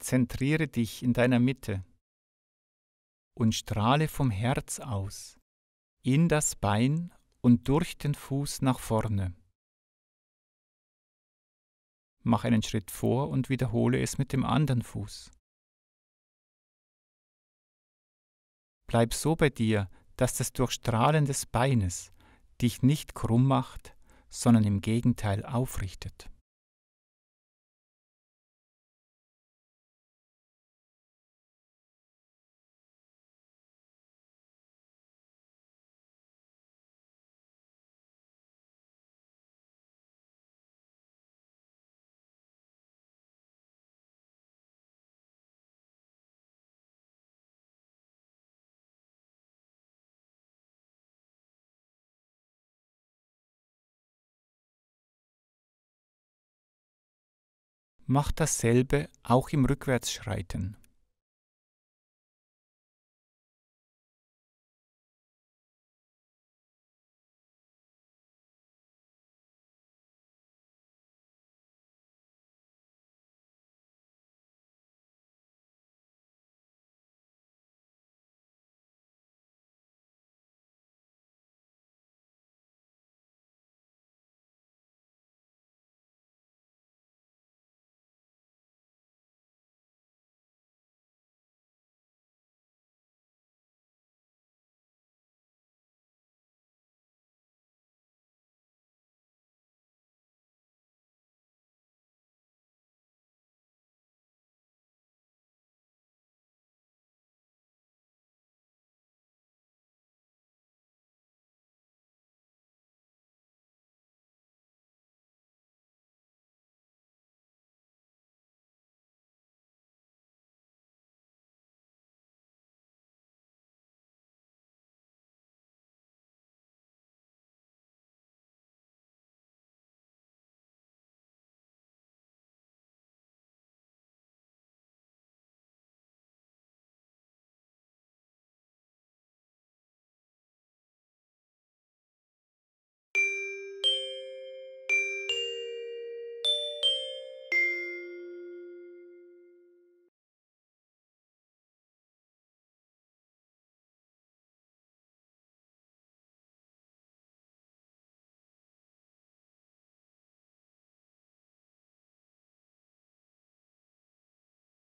Zentriere dich in deiner Mitte und strahle vom Herz aus in das Bein und durch den Fuß nach vorne. Mach einen Schritt vor und wiederhole es mit dem anderen Fuß. Bleib so bei dir, dass das Durchstrahlen des Beines dich nicht krumm macht, sondern im Gegenteil aufrichtet. macht dasselbe auch im Rückwärtsschreiten.